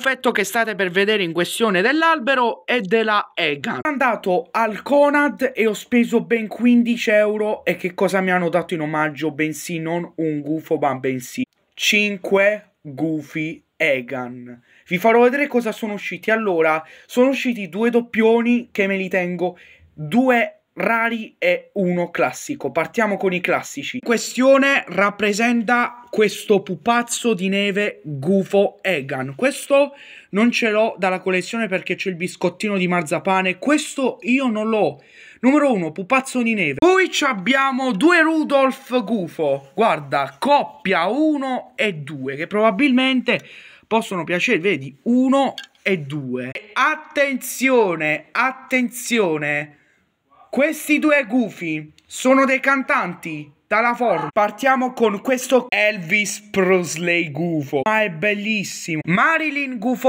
effetto che state per vedere in questione dell'albero e della Egan. Sono andato al Conad e ho speso ben 15 euro e che cosa mi hanno dato in omaggio? Bensì non un gufo ma bensì 5 gufi Egan. Vi farò vedere cosa sono usciti. Allora, sono usciti due doppioni che me li tengo, due rari e uno classico. Partiamo con i classici. questione rappresenta questo pupazzo di neve gufo Egan. Questo non ce l'ho dalla collezione perché c'è il biscottino di marzapane. Questo io non l'ho. Numero uno, pupazzo di neve. Poi abbiamo due Rudolf gufo. Guarda, coppia 1 e 2 che probabilmente possono piacere, vedi, 1 e 2. Attenzione, attenzione. Questi due gufi sono dei cantanti dalla forma. Partiamo con questo Elvis Presley gufo. Ma è bellissimo. Marilyn gufo.